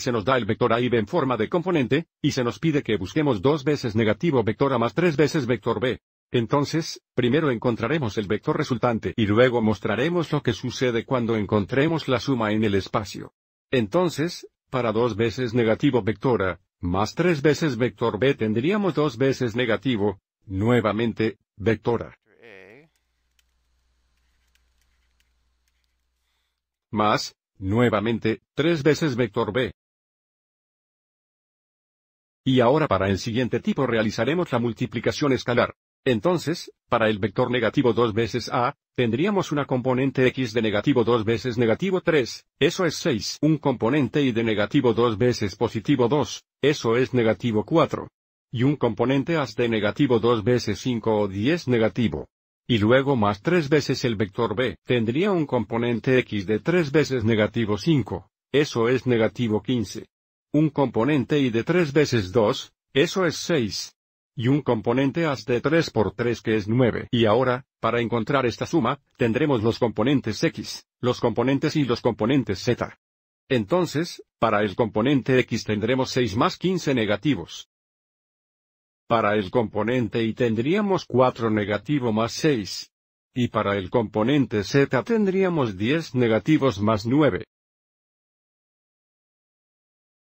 se nos da el vector A y B en forma de componente, y se nos pide que busquemos dos veces negativo vector A más tres veces vector B. Entonces, primero encontraremos el vector resultante y luego mostraremos lo que sucede cuando encontremos la suma en el espacio. Entonces, para dos veces negativo vector A, más tres veces vector B tendríamos dos veces negativo, nuevamente, vector A. Más, nuevamente, tres veces vector B. Y ahora para el siguiente tipo realizaremos la multiplicación escalar. Entonces, para el vector negativo 2 veces A, tendríamos una componente X de negativo 2 veces negativo 3, eso es 6. Un componente Y de negativo 2 veces positivo 2, eso es negativo 4. Y un componente A de negativo 2 veces 5 o 10 negativo. Y luego más 3 veces el vector B, tendría un componente X de 3 veces negativo 5, eso es negativo 15. Un componente y de 3 veces 2, eso es 6. Y un componente as de 3 por 3 que es 9. Y ahora, para encontrar esta suma, tendremos los componentes x, los componentes y los componentes z. Entonces, para el componente x tendremos 6 más 15 negativos. Para el componente y tendríamos 4 negativo más 6. Y para el componente z tendríamos 10 negativos más 9.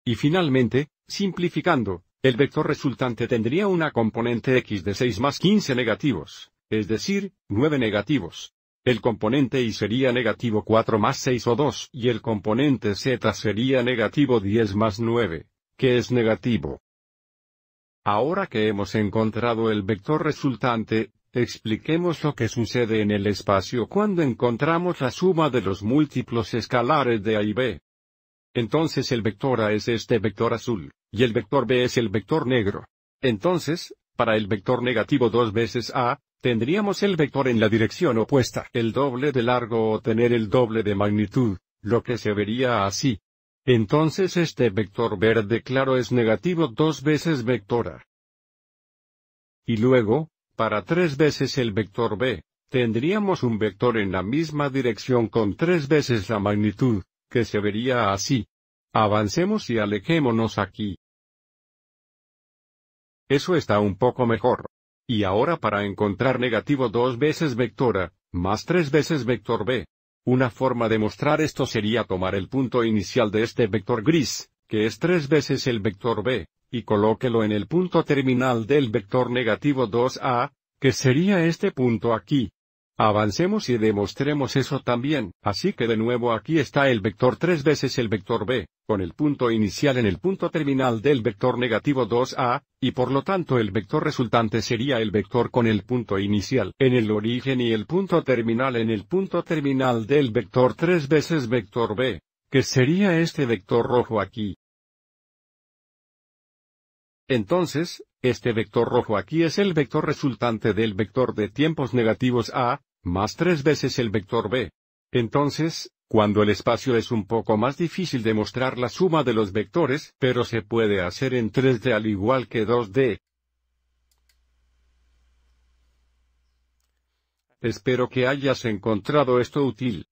Y finalmente, simplificando, el vector resultante tendría una componente x de 6 más 15 negativos, es decir, 9 negativos. El componente y sería negativo 4 más 6 o 2 y el componente z sería negativo 10 más 9, que es negativo. Ahora que hemos encontrado el vector resultante, expliquemos lo que sucede en el espacio cuando encontramos la suma de los múltiplos escalares de A y B. Entonces el vector A es este vector azul, y el vector B es el vector negro. Entonces, para el vector negativo dos veces A, tendríamos el vector en la dirección opuesta, el doble de largo o tener el doble de magnitud, lo que se vería así. Entonces este vector verde claro es negativo dos veces vector A. Y luego, para tres veces el vector B, tendríamos un vector en la misma dirección con tres veces la magnitud, que se vería así. Avancemos y alejémonos aquí. Eso está un poco mejor. Y ahora para encontrar negativo dos veces vector A, más tres veces vector B. Una forma de mostrar esto sería tomar el punto inicial de este vector gris, que es tres veces el vector B, y colóquelo en el punto terminal del vector negativo 2A, que sería este punto aquí. Avancemos y demostremos eso también, así que de nuevo aquí está el vector 3 veces el vector b, con el punto inicial en el punto terminal del vector negativo 2a, y por lo tanto el vector resultante sería el vector con el punto inicial en el origen y el punto terminal en el punto terminal del vector 3 veces vector b, que sería este vector rojo aquí. Entonces, este vector rojo aquí es el vector resultante del vector de tiempos negativos A, más tres veces el vector b. Entonces, cuando el espacio es un poco más difícil de mostrar la suma de los vectores, pero se puede hacer en 3D al igual que 2D. Espero que hayas encontrado esto útil.